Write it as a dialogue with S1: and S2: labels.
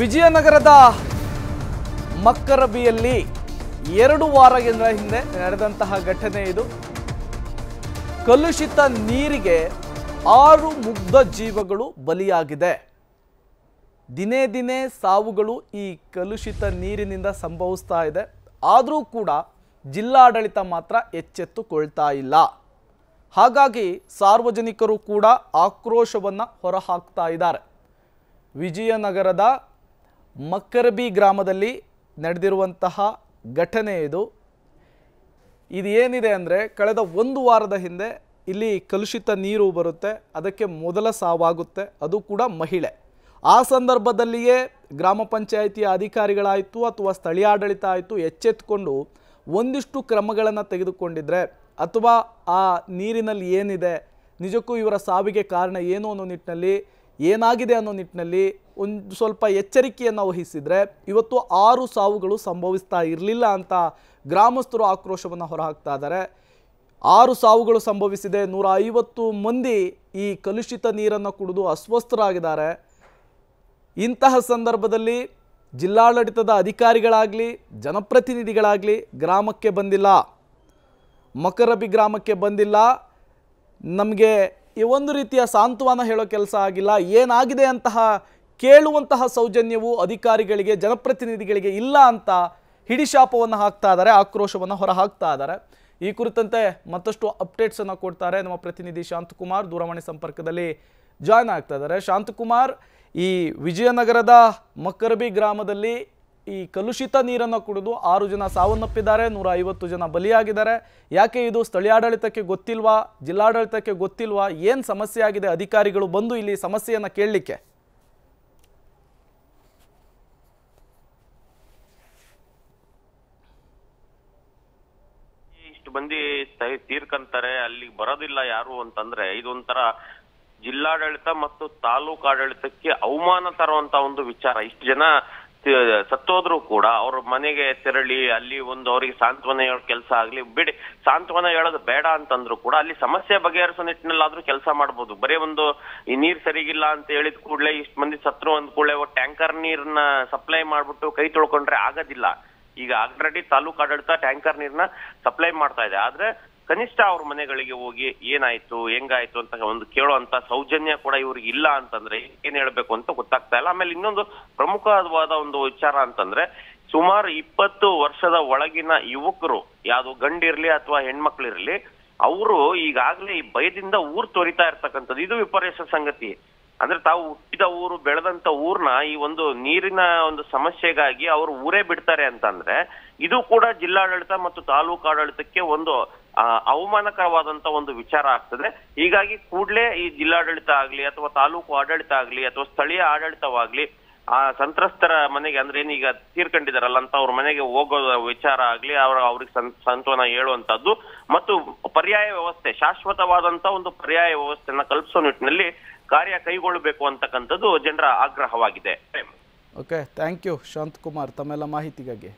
S1: ವಿಜಯನಗರದ ಮಕ್ಕರಬಿಯಲ್ಲಿ ಎರಡು ವಾರಗಳ ಹಿಂದೆ ನಡೆದಂತಹ ಘಟನೆ ಇದು ಕಲುಷಿತ ನೀರಿಗೆ ಆರು ಮುಗ್ಧ ಜೀವಗಳು ಬಲಿಯಾಗಿದೆ ದಿನೇ ದಿನೇ ಸಾವುಗಳು ಈ ಕಲುಷಿತ ನೀರಿನಿಂದ ಸಂಭವಿಸ್ತಾ ಇದೆ ಆದರೂ ಕೂಡ ಜಿಲ್ಲಾಡಳಿತ ಮಾತ್ರ ಎಚ್ಚೆತ್ತುಕೊಳ್ತಾ ಇಲ್ಲ ಹಾಗಾಗಿ ಸಾರ್ವಜನಿಕರು ಕೂಡ ಆಕ್ರೋಶವನ್ನು ಹೊರಹಾಕ್ತಾ ಇದ್ದಾರೆ ವಿಜಯನಗರದ ಮಕ್ಕರಬಿ ಗ್ರಾಮದಲ್ಲಿ ನಡೆದಿರುವಂತಹ ಘಟನೆ ಇದು ಇದು ಏನಿದೆ ಅಂದರೆ ಕಳೆದ ಒಂದು ವಾರದ ಹಿಂದೆ ಇಲ್ಲಿ ಕಲುಷಿತ ನೀರು ಬರುತ್ತೆ ಅದಕ್ಕೆ ಮೊದಲ ಸಾವಾಗುತ್ತೆ ಅದು ಕೂಡ ಮಹಿಳೆ ಆ ಸಂದರ್ಭದಲ್ಲಿಯೇ ಗ್ರಾಮ ಪಂಚಾಯಿತಿಯ ಅಧಿಕಾರಿಗಳಾಯಿತು ಅಥವಾ ಸ್ಥಳೀಯ ಆಡಳಿತ ಆಯಿತು ಎಚ್ಚೆತ್ತುಕೊಂಡು ಒಂದಿಷ್ಟು ಕ್ರಮಗಳನ್ನು ತೆಗೆದುಕೊಂಡಿದ್ರೆ ಅಥವಾ ಆ ನೀರಿನಲ್ಲಿ ಏನಿದೆ ನಿಜಕ್ಕೂ ಇವರ ಸಾವಿಗೆ ಕಾರಣ ಏನು ಅನ್ನೋ ನಿಟ್ಟಿನಲ್ಲಿ ಏನಾಗಿದೆ ಅನ್ನೋ ನಿಟ್ಟಿನಲ್ಲಿ ಒಂದು ಸ್ವಲ್ಪ ಎಚ್ಚರಿಕೆಯನ್ನು ವಹಿಸಿದರೆ ಇವತ್ತು ಆರು ಸಾವುಗಳು ಸಂಭವಿಸ್ತಾ ಇರಲಿಲ್ಲ ಅಂತ ಗ್ರಾಮಸ್ಥರು ಆಕ್ರೋಶವನ್ನು ಹೊರಹಾಕ್ತಾ ಇದ್ದಾರೆ ಆರು ಸಾವುಗಳು ಸಂಭವಿಸಿದೆ ನೂರ ಐವತ್ತು ಮಂದಿ ಈ ಕಲುಷಿತ ನೀರನ್ನು ಕುಡಿದು ಅಸ್ವಸ್ಥರಾಗಿದ್ದಾರೆ ಇಂತಹ ಸಂದರ್ಭದಲ್ಲಿ ಜಿಲ್ಲಾಡಳಿತದ ಅಧಿಕಾರಿಗಳಾಗಲಿ ಜನಪ್ರತಿನಿಧಿಗಳಾಗಲಿ ಗ್ರಾಮಕ್ಕೆ ಬಂದಿಲ್ಲ ಮಕರಬಿ ಗ್ರಾಮಕ್ಕೆ ಬಂದಿಲ್ಲ ನಮಗೆ ಈ ಒಂದು ರೀತಿಯ ಸಾಂತ್ವನ ಹೇಳೋ ಕೆಲಸ ಆಗಿಲ್ಲ ಏನಾಗಿದೆ ಅಂತಹ ಕೇಳುವಂತಹ ಸೌಜನ್ಯವು ಅಧಿಕಾರಿಗಳಿಗೆ ಜನಪ್ರತಿನಿಧಿಗಳಿಗೆ ಇಲ್ಲ ಅಂತ ಹಿಡಿಶಾಪವನ್ನು ಹಾಕ್ತಾ ಇದ್ದಾರೆ ಆಕ್ರೋಶವನ್ನು ಹೊರ ಹಾಕ್ತಾ ಇದ್ದಾರೆ ಈ ಕುರಿತಂತೆ ಮತ್ತಷ್ಟು ಅಪ್ಡೇಟ್ಸನ್ನು ಕೊಡ್ತಾರೆ ನಮ್ಮ ಪ್ರತಿನಿಧಿ ಶಾಂತಕುಮಾರ್ ದೂರವಾಣಿ ಸಂಪರ್ಕದಲ್ಲಿ ಜಾಯ್ನ್ ಆಗ್ತಾ ಇದ್ದಾರೆ ಶಾಂತಕುಮಾರ್ ಈ ವಿಜಯನಗರದ ಮಕ್ಕರಬಿ ಗ್ರಾಮದಲ್ಲಿ ಈ ಕಲುಷಿತ ನೀರನ್ನು ಕುಡಿದು ಆರು ಜನ ಸಾವನ್ನಪ್ಪಿದ್ದಾರೆ ನೂರ ಐವತ್ತು ಜನ ಬಲಿಯಾಗಿದ್ದಾರೆ ಯಾಕೆ ಇದು ಸ್ಥಳೀಯಾಡಳಿತಕ್ಕೆ ಗೊತ್ತಿಲ್ವಾ ಜಿಲ್ಲಾಡಳಿತಕ್ಕೆ ಗೊತ್ತಿಲ್ವಾ ಏನು ಸಮಸ್ಯೆ ಆಗಿದೆ ಅಧಿಕಾರಿಗಳು ಬಂದು ಇಲ್ಲಿ ಸಮಸ್ಯೆಯನ್ನು ಕೇಳಲಿಕ್ಕೆ
S2: ಇಷ್ಟು ಮಂದಿ ತೀರ್ಕಂತಾರೆ ಅಲ್ಲಿಗೆ ಬರೋದಿಲ್ಲ ಯಾರು ಅಂತಂದ್ರೆ ಇದೊಂಥರ ಜಿಲ್ಲಾಡಳಿತ ಮತ್ತು ತಾಲೂಕಾಡಳಿತಕ್ಕೆ ಆಡಳಿತಕ್ಕೆ ಅವಮಾನ ತರುವಂತ ಒಂದು ವಿಚಾರ ಇಷ್ಟು ಜನ ಸತ್ತೋದ್ರು ಕೂಡ ಅವ್ರ ಮನೆಗೆ ತೆರಳಿ ಅಲ್ಲಿ ಒಂದು ಅವ್ರಿಗೆ ಸಾಂತ್ವನ ಹೇಳೋ ಕೆಲಸ ಆಗ್ಲಿ ಬಿಡಿ ಸಾಂತ್ವನ ಹೇಳೋದು ಬೇಡ ಅಂತಂದ್ರು ಕೂಡ ಅಲ್ಲಿ ಸಮಸ್ಯೆ ಬಗೆಹರಿಸೋ ನಿಟ್ಟಿನಲ್ಲಿ ಆದ್ರೂ ಕೆಲಸ ಮಾಡ್ಬೋದು ಬರೀ ಒಂದು ಈ ನೀರ್ ಸರಿಗಿಲ್ಲ ಅಂತ ಹೇಳಿದ ಕೂಡಲೇ ಇಷ್ಟ್ ಮಂದಿ ಸತ್ರು ಅಂದ್ ಕೂಡಲೇ ಟ್ಯಾಂಕರ್ ನೀರ್ನ ಸಪ್ಲೈ ಮಾಡ್ಬಿಟ್ಟು ಕೈ ತೊಳ್ಕೊಂಡ್ರೆ ಆಗೋದಿಲ್ಲ ಈಗ ಆಲ್ರೆಡಿ ತಾಲೂಕು ಆಡಳಿತ ಟ್ಯಾಂಕರ್ ನೀರ್ನ ಸಪ್ಲೈ ಮಾಡ್ತಾ ಇದೆ ಆದ್ರೆ ಕನಿಷ್ಠ ಅವ್ರ ಮನೆಗಳಿಗೆ ಹೋಗಿ ಏನಾಯ್ತು ಹೆಂಗಾಯ್ತು ಅಂತ ಒಂದು ಕೇಳುವಂತ ಸೌಜನ್ಯ ಕೂಡ ಇವ್ರಿಗೆ ಇಲ್ಲ ಅಂತಂದ್ರೆ ಏನ್ ಹೇಳ್ಬೇಕು ಅಂತ ಗೊತ್ತಾಗ್ತಾ ಇಲ್ಲ ಆಮೇಲೆ ಇನ್ನೊಂದು ಪ್ರಮುಖವಾದ ಒಂದು ವಿಚಾರ ಅಂತಂದ್ರೆ ಸುಮಾರು ಇಪ್ಪತ್ತು ವರ್ಷದ ಒಳಗಿನ ಯುವಕರು ಯಾವುದು ಗಂಡಿರ್ಲಿ ಅಥವಾ ಹೆಣ್ಮಕ್ಳಿರ್ಲಿ ಅವರು ಈಗಾಗ್ಲೇ ಈ ಭಯದಿಂದ ಊರ್ ತೊರಿತಾ ಇರ್ತಕ್ಕಂಥದ್ದು ಇದು ವಿಪರ್ಯಾಸ ಸಂಗತಿ ಅಂದ್ರೆ ತಾವು ಹುಟ್ಟಿದ ಊರು ಬೆಳೆದಂತ ಊರ್ನ ಈ ಒಂದು ನೀರಿನ ಒಂದು ಸಮಸ್ಯೆಗಾಗಿ ಅವರು ಊರೇ ಬಿಡ್ತಾರೆ ಅಂತಂದ್ರೆ ಇದು ಕೂಡ ಜಿಲ್ಲಾಡಳಿತ ಮತ್ತು ತಾಲೂಕು ಆಡಳಿತಕ್ಕೆ ಒಂದು ಅವಮಾನಕರವಾದಂತ ಒಂದು ವಿಚಾರ ಆಗ್ತದೆ ಹೀಗಾಗಿ ಕೂಡಲೇ ಈ ಜಿಲ್ಲಾಡಳಿತ ಆಗ್ಲಿ ಅಥವಾ ತಾಲೂಕು ಆಡಳಿತ ಆಗ್ಲಿ ಅಥವಾ ಸ್ಥಳೀಯ ಆಡಳಿತವಾಗ್ಲಿ ಆ ಸಂತ್ರಸ್ತರ ಮನೆಗೆ ಅಂದ್ರೆ ಏನೀಗ ತೀರ್ಕೊಂಡಿದಾರಲ್ಲ ಅಂತ ಅವ್ರ ಮನೆಗೆ ಹೋಗೋ ವಿಚಾರ ಆಗ್ಲಿ ಅವ್ರ ಅವ್ರಿಗೆ ಸಂತೋನ ಹೇಳುವಂತದ್ದು ಮತ್ತು ಪರ್ಯಾಯ ವ್ಯವಸ್ಥೆ ಶಾಶ್ವತವಾದಂತ ಒಂದು ಪರ್ಯಾಯ ವ್ಯವಸ್ಥೆಯನ್ನ ಕಲ್ಪಿಸೋ ನಿಟ್ಟಿನಲ್ಲಿ ಕಾರ್ಯ ಕೈಗೊಳ್ಳಬೇಕು ಅಂತಕ್ಕಂಥದ್ದು ಜನರ ಆಗ್ರಹವಾಗಿದೆ
S1: okay thank you Shanth Kumar ತಮ್ಮೆಲ್ಲ ಮಾಹಿತಿಗಾಗಿ